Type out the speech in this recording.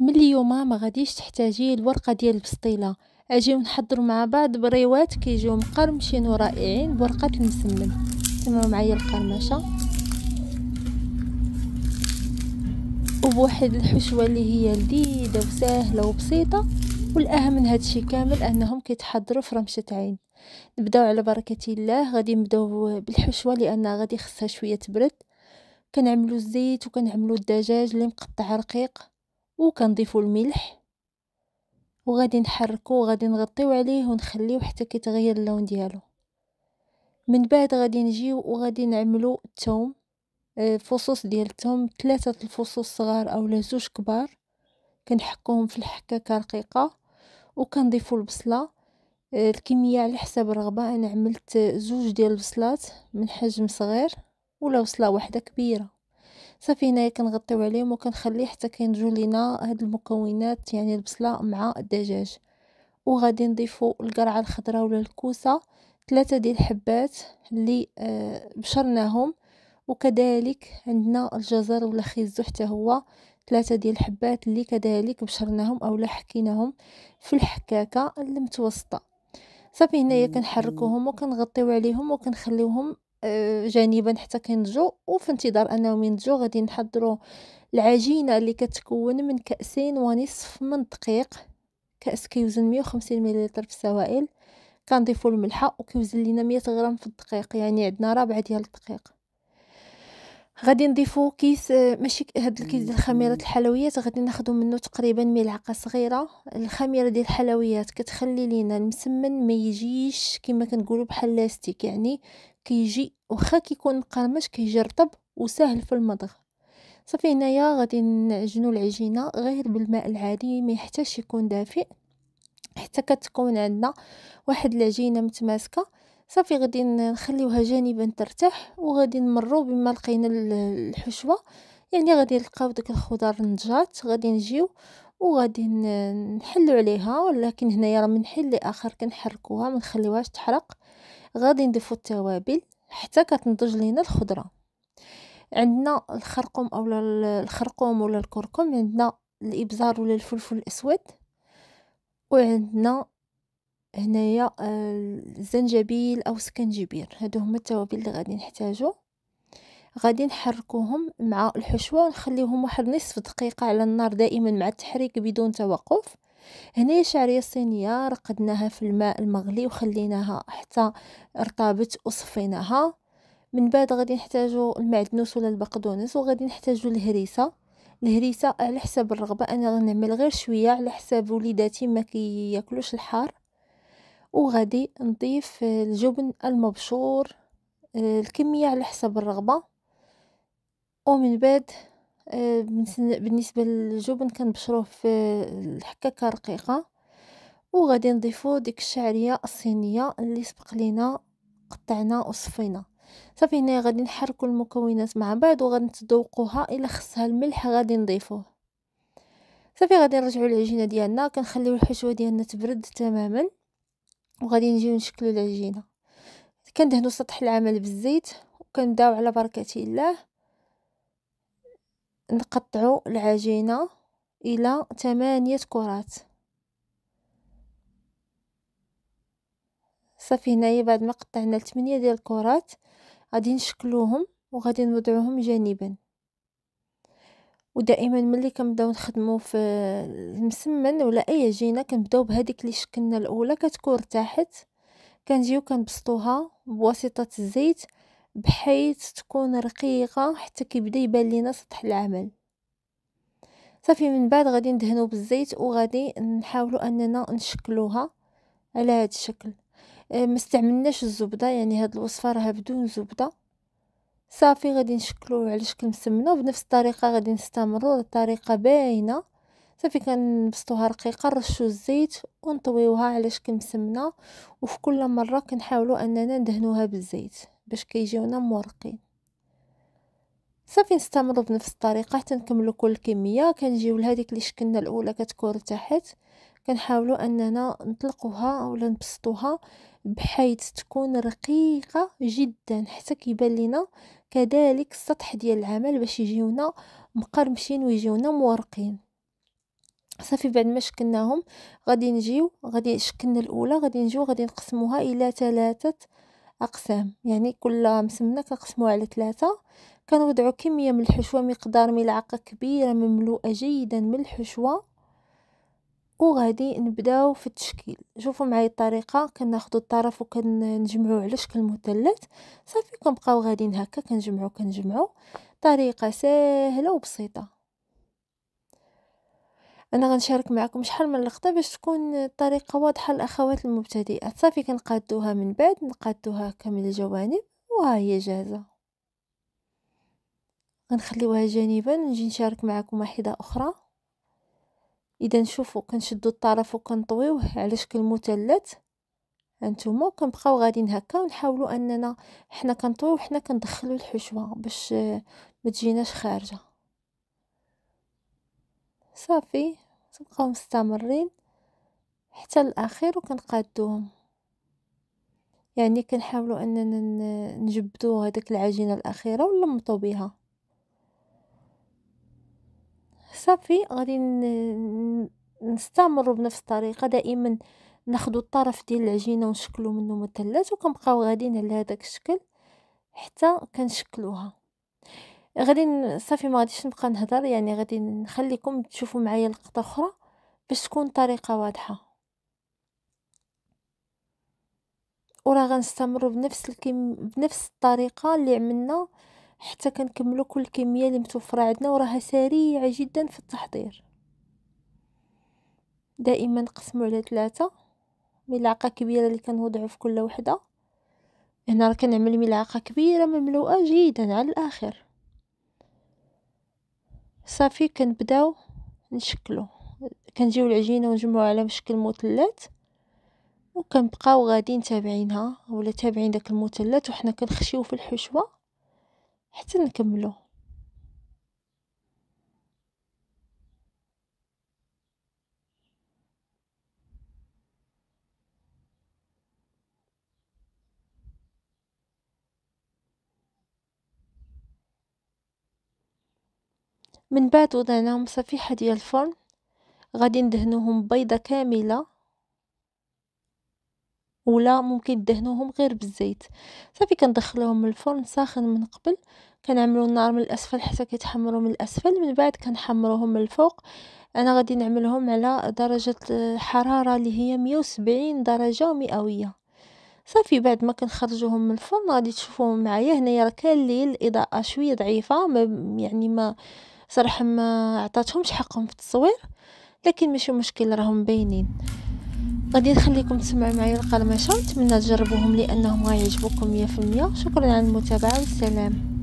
من اليوم ما غاديش تحتاجي الورقه ديال البسطيله اجيو نحضروا مع بعض بريوات كيجيو مقرمشين ورائعين بورقه المسمن سمعوا معايا القرمشه وبواحد الحشوه اللي هي لذيذه وسهله وبسيطه والاهم من هادشي كامل انهم كيتحضروا في رمشه عين نبداو على بركه الله غادي نبداو بالحشوه لان غادي خصها شويه تبرد كنعملوا الزيت وكنعملوا الدجاج اللي مقطع رقيق وكنضيفو الملح وغادي نحركو وغادي نغطيو عليه ونخليه حتى كيتغير اللون ديالو من بعد غادي نجيو وغادي نعملو الثوم آه، فصوص ديال الثوم ثلاثه الفصوص صغار اولا زوج كبار كنحكوهم في الحكاكه رقيقه وكنضيفو البصله آه، الكميه على حسب الرغبه انا عملت زوج ديال البصلات من حجم صغير ولا بصله واحده كبيره صافي هنايا كنغطيو عليهم وكنخليه حتى كينضجوا لينا هاد المكونات يعني البصله مع الدجاج وغادي نضيفوا القرعه الخضراء ولا الكوسه ثلاثه ديال الحبات اللي آه بشرناهم وكذلك عندنا الجزر ولا خيزو حتى هو ثلاثه ديال الحبات اللي كذلك بشرناهم اولا حكيناهم في الحكاكه المتوسطه صافي هنايا كنحركوهم وكنغطيو عليهم وكنخليوهم آه، جانبا حتى كينضجوا وفي انتظار انهم ينضجوا غادي نحضروا العجينه اللي كتكون من كاسين ونصف من الدقيق كاس كيوزن 150 مليلتر في السوائل كنضيفوا الملحه وكيوزن لينا 100 غرام في الدقيق يعني عندنا ربع ديال الدقيق غادي نضيفو كيس آه، ماشي هاد الكيس ديال خميره الحلويات غادي ناخدو منه تقريبا ملعقه صغيره الخميره ديال الحلويات كتخلي لينا المسمن ما يجيش كما كنقولوا بحال لاستيك يعني كيجي واخا كيكون مقرمش كيجي رطب وسهل في المضغ صافي هنايا غادي نعجنو العجينه غير بالماء العادي ما يحتاجش يكون دافئ حتى كتكون عندنا واحد العجينه متماسكه صافي غادي نخليوها جانبا ترتاح وغادي نمرو بما لقينا الحشوه يعني غادي نلقاو ديك الخضر النجات غادي نجيو وغادي نحلو عليها ولكن هنايا راه من حين لاخر كنحركوها ما نخليوهاش تحرق غادي نضيفو التوابل حتى كتنضج لينا الخضره عندنا الخرقوم اولا الخرقوم ولا الكركم عندنا الابزار ولا الفلفل الاسود وعندنا هنايا آه، الزنجبيل او سكنجبير هادو هما التوابل اللي غادي نحتاجو غادي نحركوهم مع الحشوه ونخليوهم واحد نصف دقيقه على النار دائما مع التحريك بدون توقف هنايا شعريه صينيه رقدناها في الماء المغلي وخليناها حتى رطابت وصفيناها من بعد غادي نحتاجو المعدنوس ولا البقدونس وغادي نحتاجو الهريسه الهريسه على حساب الرغبه انا غنعمل غير شويه على حساب وليداتي ما كياكلوش الحار وغادي نضيف الجبن المبشور آه، الكمية على حسب الرغبة ومن بعد آه، بالنسبة للجبن كنبشروه في الحكاكة رقيقة وغادي نضيفو ديك الشعرية الصينية اللي سبق لينا قطعنا وصفينا صافي هنا غادي نحركو المكونات مع بعض وغنتذوقوها الا خصها الملح غادي نضيفوه صافي غادي نرجعو العجينه ديالنا كنخليو الحشوه ديالنا تبرد تماما وغادي نجيو نشكلو العجينه كندهنو سطح العمل بالزيت وكنبداو على بركه الله نقطعو العجينه الى ثمانية كرات صافي هنايا بعد ما قطعنا 8 ديال الكرات غادي نشكلوهم وغادي نوضعوهم جانبا ودائما ملي كنبداو نخدمو في المسمن ولا اي عجينه كنبداو بهذيك اللي شكلنا الاولى كتكون ارتاحت كنجيو كنبسطوها بواسطه الزيت بحيث تكون رقيقه حتى كيبدا يبان لينا سطح العمل صافي من بعد غادي ندهنو بالزيت وغادي نحاولو اننا نشكلوها على هذا الشكل أه، ما استعملناش الزبده يعني هاد الوصفه راها بدون زبده صافي غادي نشكلو على شكل مسمنه وبنفس الطريقه غادي نستمروا الطريقه باينه صافي كنبسطوها رقيقه نرشو الزيت ونطويوها على شكل مسمنه وفي كل مره كنحاولوا اننا ندهنوها بالزيت باش كيجيونا مورقين صافي نستمروا بنفس الطريقه حتى نكملوا كل كميه كنجيو لهذيك اللي شكلنا الاولى كتكون ارتاحت كنحاولوا اننا نطلقوها ولا نبسطوها بحيث تكون رقيقه جدا حتى كيبان لينا كذلك السطح ديال العمل باش يجيونا مقرمشين ويجيونا مورقين صافي بعد ما شكلناهم غادي نجيو غادي شكلنا الاولى غادي نجيو غادي نقسموها الى ثلاثه اقسام يعني كل مسمنه كنقسموها على ثلاثه كنوضعوا كميه من الحشوه مقدار ملعقه كبيره مملوءه جيدا من الحشوه وغادي نبداو في التشكيل شوفوا معايا الطريقه كناخذوا الطرف وكنجمعوه على شكل مثلث صافي كنبقاو غاديين هكا كنجمعو كنجمعو طريقه سهله وبسيطه انا غنشارك معكم شحال من لقطه باش تكون الطريقه واضحه للاخوات المبتدئات صافي كنقادوها من بعد نقادوها كامل الجوانب وها هي جاهزه غنخليوها جانبا نجي نشارك معكم واحده اخرى اذا شوفوا كنشدوا الطرف وكنطويوه على شكل مثلث هانتوما وكنبقاو غاديين هكا ونحاولوا اننا حنا كنطويو وحنا كندخلوا الحشوه باش ما تجيناش خارجه صافي تبقاو مستمرين حتى الاخير وكنقادوهم يعني كنحاولوا اننا نجبدوا هذيك العجينه الاخيره ونلمطوا بها صافي غادي نستمروا بنفس الطريقه دائما ناخذ الطرف ديال العجينه ونشكلو منه مثلث وكنبقاو غاديين على هذاك الشكل حتى كنشكلوها غادي صافي ما غاديش نبقى نهضر يعني غادي نخليكم تشوفوا معايا لقطه اخرى باش تكون طريقه واضحه وراه غنستمروا بنفس الكم بنفس الطريقه اللي عملنا حتى كنكملوا كل الكميه اللي متوفره عندنا وراها سريعه جدا في التحضير دائما نقسموا على ثلاثه ملعقه كبيره اللي كنوضعوا في كل وحده هنا راه كنعمل ملعقه كبيره مملوءه جيدا على الاخر صافي كنبداو نشكلو كنجيو العجينه ونجمعوها على شكل مثلث وكنبقاو غادي تابعينها ولا تابعين داك المثلث وحنا كنخشيو في الحشوه حتى نكملو من بعد وضعناهم صفيحة ديال الفرن غادي ندهنوهم بيضة كاملة ولا ممكن دهنوهم غير بالزيت صافي كندخلوهم الفرن ساخن من قبل كنعملو النار من الاسفل حتى كيتحمروا من الاسفل من بعد كنحمروهم من الفوق انا غادي نعملهم على درجه الحراره اللي هي 170 درجه مئويه صافي بعد ما كنخرجوهم من الفرن غادي تشوفوهم معايا هنايا راه كان الليل الاضاءه شويه ضعيفه ما يعني ما صراحه ما عطاتهمش حقهم في التصوير لكن ماشي مشكل راهم باينين غادي نخليكم تسمعوا معايا القرمشه نتمنى تجربوهم لانهم غيعجبوكم 100% شكرا على المتابعه والسلام